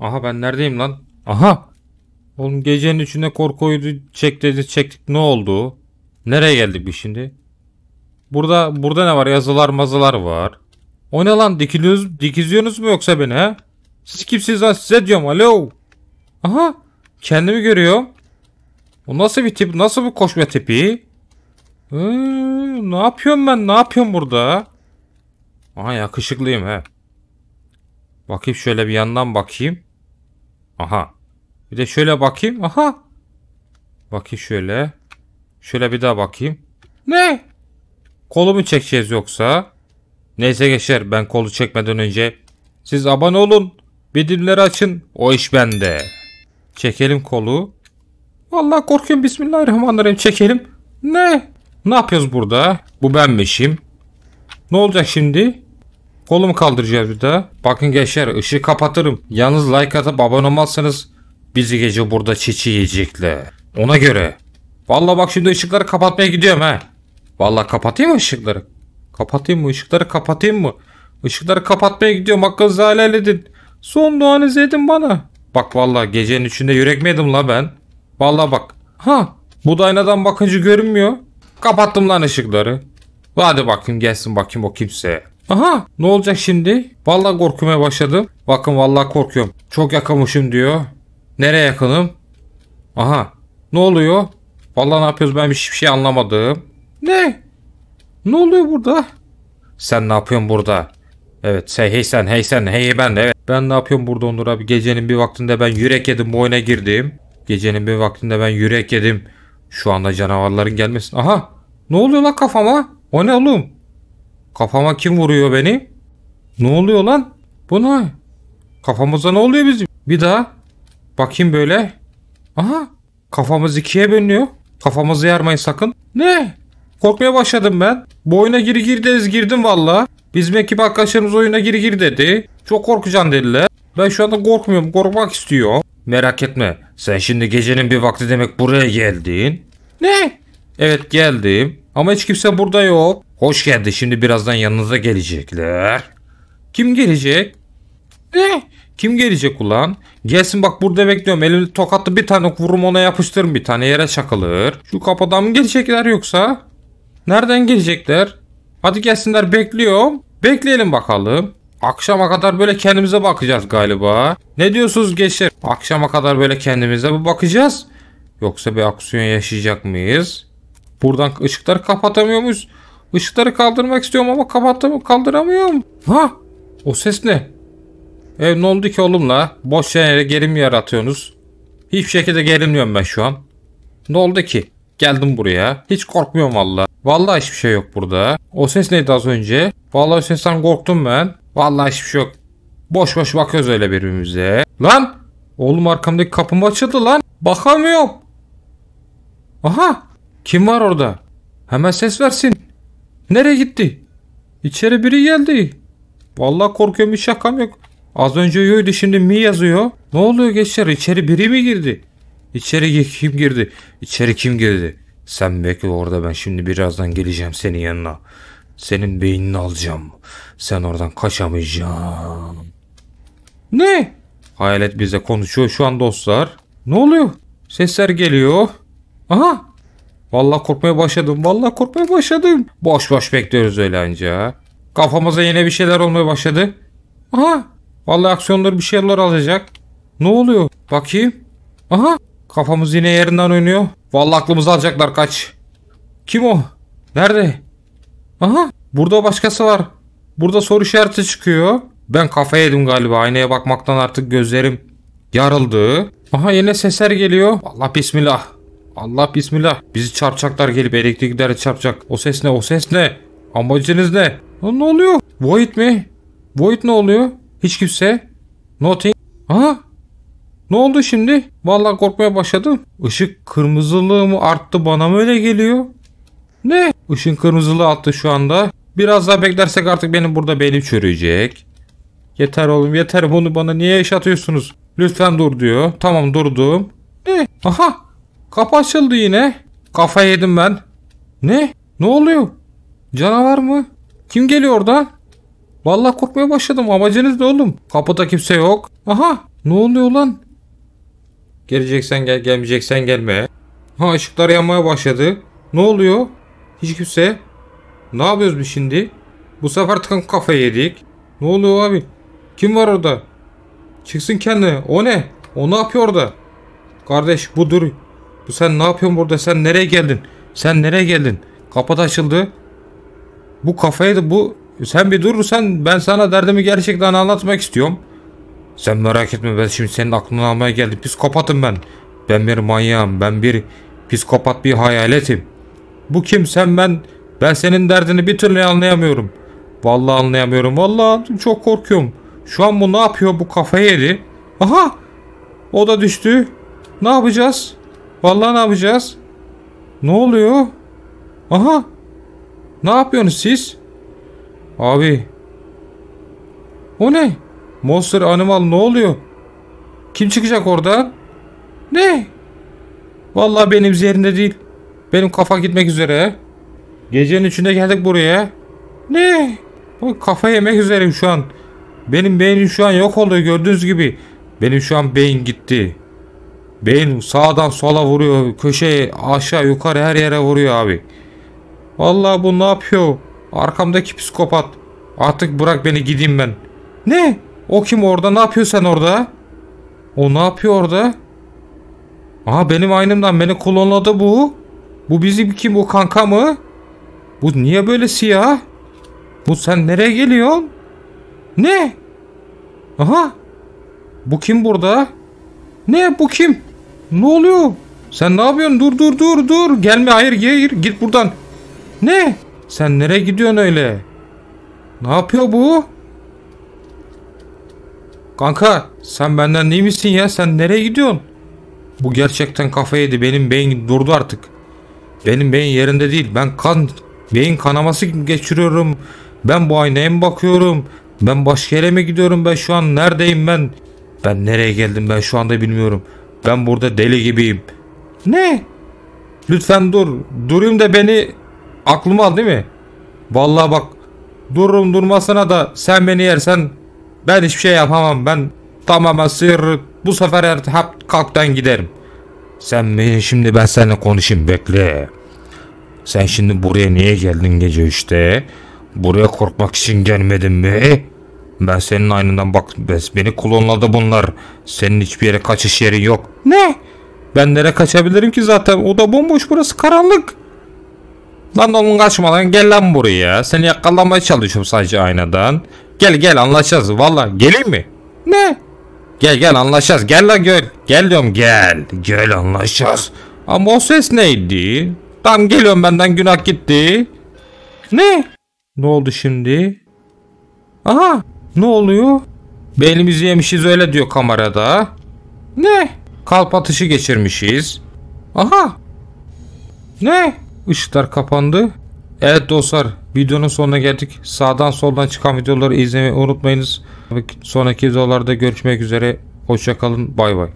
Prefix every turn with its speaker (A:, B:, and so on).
A: Aha ben neredeyim lan? Aha! Oğlum gecenin içinde korkuydu oyunu çek dedi çektik ne oldu? Nereye geldik biz şimdi? Burada burada ne var yazılar mazılar var. O ne lan dikiliyorsunuz, dikiziyorsunuz mu yoksa beni he? Siz kimsiniz lan size diyorum alo. Aha kendimi görüyorum. O nasıl bir tip nasıl bir koşma tipi? Ee, ne yapıyorum ben ne yapıyorum burada? Aha yakışıklıyım he. Bakayım şöyle bir yandan bakayım. Aha. Bir de şöyle bakayım. Aha. Bakayım şöyle. Şöyle bir daha bakayım. Ne? Kolumu çekeceğiz yoksa? Neyse geçer ben kolu çekmeden önce. Siz abone olun. Bildirimleri açın. O iş bende. Çekelim kolu. Vallahi korkuyorum bismillahirrahmanirrahim çekelim. Ne? Ne yapıyoruz burada? Bu benmişim. Ne olacak şimdi? Kolumu kaldıracağız bir daha. Bakın gençler ışığı kapatırım. Yalnız like atıp abone olmazsanız bizi gece burada çiçi yiyecekler. Ona göre. Valla bak şimdi ışıkları kapatmaya gidiyorum ha. Valla kapatayım mı ışıkları? Kapatayım mı? ışıkları? kapatayım mı? Işıkları kapatmaya gidiyorum. Hakkınızı helal edin. Son duanızı edin bana. Bak valla gecenin içinde yürek mi yedim la ben? Valla bak. Ha bu da aynadan bakınca görünmüyor. Kapattım lan ışıkları. Hadi bakayım gelsin bakayım o kimseye. Aha ne olacak şimdi? Vallahi korkmaya başladım. Bakın vallahi korkuyorum. Çok yakınmışım diyor. Nereye yakınım? Aha ne oluyor? Vallahi ne yapıyoruz ben hiçbir şey anlamadım. Ne? Ne oluyor burada? Sen ne yapıyorsun burada? Evet sen hey sen hey sen hey ben evet. Ben ne yapıyorum burada Onur abi? Gecenin bir vaktinde ben yürek yedim bu oyuna girdim. Gecenin bir vaktinde ben yürek yedim. Şu anda canavarların gelmesin. Aha ne oluyor lan kafama? O ne oğlum? Kafama kim vuruyor beni? Ne oluyor lan? Bu ne? Kafamıza ne oluyor bizim? Bir daha. Bakayım böyle. Aha. Kafamız ikiye bölünüyor. Kafamızı yarmayın sakın. Ne? Korkmaya başladım ben. Bu oyuna gir gir deriz girdim valla. Bizim ekip arkadaşlarımız oyuna giri gir dedi. Çok korkacaksın dediler. Ben şu anda korkmuyorum. Korkmak istiyor. Merak etme. Sen şimdi gecenin bir vakti demek buraya geldin. Ne? Evet geldim. Ama hiç kimse burada yok. Hoş geldi. Şimdi birazdan yanınıza gelecekler. Kim gelecek? Ne? Kim gelecek ulan? Gelsin bak burada bekliyorum. Elimde tokatlı bir tane vururum ona yapıştırırım bir tane yere çakılır. Şu kapıdan mı gelecekler yoksa? Nereden gelecekler? Hadi gelsinler bekliyorum. Bekleyelim bakalım. Akşama kadar böyle kendimize bakacağız galiba. Ne diyorsunuz gençler? Akşama kadar böyle kendimize mi bakacağız. Yoksa bir aksiyon yaşayacak mıyız? Buradan ışıkları kapatamıyor muyuz? Işıkları kaldırmak istiyorum ama kapattım kaldıramıyorum. Ha? O ses ne? E ne oldu ki oğlumla? Boş yere gerim yaratıyorsunuz. Hiçbir şekilde gerilmiyorum ben şu an. Ne oldu ki? Geldim buraya. Hiç korkmuyorum valla. Valla hiçbir şey yok burada. O ses neydi az önce? Valla o sesten korktum ben. Valla hiçbir şey yok. Boş boş bakıyoruz öyle birbirimize. Lan! Oğlum arkamdaki kapım açıldı lan. Bakamıyorum. Aha! Kim var orada? Hemen ses versin. Nereye gitti? İçeri biri geldi. Vallahi korkuyorum hiç şakam yok. Az önce yoydu şimdi mi yazıyor. Ne oluyor gençler İçeri biri mi girdi? İçeri kim girdi? İçeri kim girdi? Sen bekle orada ben şimdi birazdan geleceğim senin yanına. Senin beynini alacağım. Sen oradan kaçamayacaksın. Ne? Hayalet bize konuşuyor şu an dostlar. Ne oluyor? Sesler geliyor. Aha Vallahi korkmaya başladım. Vallahi korkmaya başladım. Boş boş bekliyoruz öyle anca. Kafamıza yine bir şeyler olmaya başladı. Aha. Vallahi aksiyonları bir şeyler alacak. Ne oluyor? Bakayım. Aha. Kafamız yine yerinden oynuyor. Vallahi aklımızı alacaklar kaç. Kim o? Nerede? Aha. Burada başkası var. Burada soru işareti çıkıyor. Ben kafaya yedim galiba. Aynaya bakmaktan artık gözlerim yarıldı. Aha yine sesler geliyor. Vallahi bismillah. Allah bismillah. Bizi çarpacaklar gelip elektrik çarpacak. O ses ne o ses ne? Amacınız ne? Lan ne oluyor? Void mi? Void ne oluyor? Hiç kimse? Nothing. Aha. Ne oldu şimdi? Vallahi korkmaya başladım. Işık kırmızılığı mı arttı bana mı öyle geliyor? Ne? Işın kırmızılığı arttı şu anda. Biraz daha beklersek artık benim burada belim çürüyecek. Yeter oğlum yeter bunu bana niye yaşatıyorsunuz? Lütfen dur diyor. Tamam durdum. Ne? Aha Kapı açıldı yine. Kafa yedim ben. Ne? Ne oluyor? Canavar mı? Kim geliyor oradan? Vallahi korkmaya başladım. Amacınız ne oğlum? Kapıda kimse yok. Aha! Ne oluyor lan? Geleceksen gel, gelmeyeceksen gelme. Ha ışıklar yanmaya başladı. Ne oluyor? Hiç kimse. Ne yapıyoruz biz şimdi? Bu sefer tıkan kafa yedik. Ne oluyor abi? Kim var orada? Çıksın kendine. O ne? O ne yapıyor orada? Kardeş bu dur. Bu sen ne yapıyorsun burada? Sen nereye geldin? Sen nereye geldin? Kapı da açıldı. Bu kafaydı bu. Sen bir dur. Sen, ben sana derdimi gerçekten anlatmak istiyorum. Sen merak etme ben şimdi senin aklını almaya geldim. Psikopatım ben. Ben bir manyağım. Ben bir psikopat bir hayaletim. Bu kim sen ben? Ben senin derdini bir türlü anlayamıyorum. Vallahi anlayamıyorum. Vallahi çok korkuyorum. Şu an bu ne yapıyor? Bu kafayı yedi. Aha! O da düştü. Ne yapacağız? Vallahi ne yapacağız? Ne oluyor? Aha. Ne yapıyorsunuz siz? Abi. O ne? Monster animal ne oluyor? Kim çıkacak oradan? Ne? Vallahi benim yerinde değil. Benim kafa gitmek üzere. Gecenin içinde geldik buraya. Ne? Bu kafa yemek üzereyim şu an. Benim beynim şu an yok oluyor gördüğünüz gibi. Benim şu an beyin gitti. Beyin sağdan sola vuruyor. Köşeye aşağı yukarı her yere vuruyor abi. Vallahi bu ne yapıyor? Arkamdaki psikopat. Artık bırak beni gideyim ben. Ne? O kim orada? Ne yapıyor sen orada? O ne yapıyor orada? Aha benim aynımdan beni klonladı bu. Bu bizim kim? Bu kanka mı? Bu niye böyle siyah? Bu sen nereye geliyorsun? Ne? Aha. Bu kim burada? Ne bu kim? Ne oluyor? Sen ne yapıyorsun? Dur dur dur dur. Gelme hayır gir git buradan. Ne? Sen nereye gidiyorsun öyle? Ne yapıyor bu? Kanka sen benden iyi misin ya? Sen nereye gidiyorsun? Bu gerçekten kafayı yedi. Benim beyin durdu artık. Benim beyin yerinde değil. Ben kan beyin kanaması geçiriyorum. Ben bu aynaya mı bakıyorum? Ben başka yere mi gidiyorum? Ben şu an neredeyim ben? Ben nereye geldim ben şu anda bilmiyorum. Ben burada deli gibiyim. Ne? Lütfen dur. Durayım da beni aklıma al değil mi? Vallahi bak dururum durmasına da sen beni yersen ben hiçbir şey yapamam. Ben tamamen sıyırır. Bu sefer hep kalktan giderim. Sen beni şimdi ben seninle konuşayım bekle. Sen şimdi buraya niye geldin gece işte? Buraya korkmak için gelmedin mi? Ben senin aynından bak beni klonladı bunlar. Senin hiçbir yere kaçış yerin yok. Ne? Ben nereye kaçabilirim ki zaten? O da bomboş burası karanlık. Lan oğlum kaçma lan gel lan buraya. Seni yakalamaya çalışıyorum sadece aynadan. Gel gel anlaşacağız valla. Geleyim mi? Ne? Gel gel anlaşacağız. Gel lan gel. Gel diyorum gel. Gel anlaşacağız. Ama o ses neydi? Tam geliyorum benden günah gitti. Ne? Ne oldu şimdi? Aha ne oluyor? Beynimizi yemişiz öyle diyor kamerada. Ne? Kalp atışı geçirmişiz. Aha. Ne? Işıklar kapandı. Evet dostlar videonun sonuna geldik. Sağdan soldan çıkan videoları izlemeyi unutmayınız. Sonraki videolarda görüşmek üzere. Hoşçakalın. Bay bay.